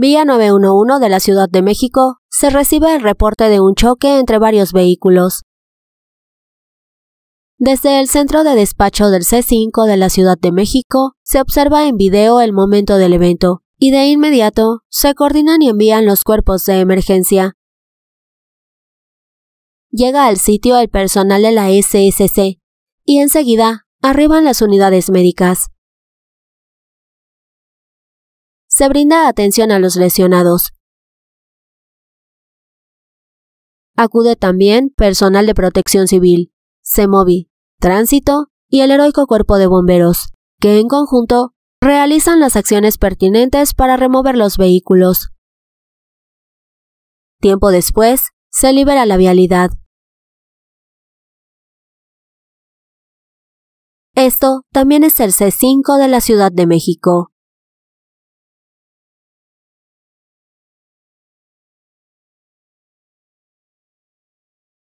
Vía 911 de la Ciudad de México, se recibe el reporte de un choque entre varios vehículos. Desde el centro de despacho del C5 de la Ciudad de México, se observa en video el momento del evento, y de inmediato se coordinan y envían los cuerpos de emergencia. Llega al sitio el personal de la SSC, y enseguida arriban las unidades médicas se brinda atención a los lesionados. Acude también personal de protección civil, CEMOVI, Tránsito y el heroico cuerpo de bomberos, que en conjunto realizan las acciones pertinentes para remover los vehículos. Tiempo después, se libera la vialidad. Esto también es el C5 de la Ciudad de México.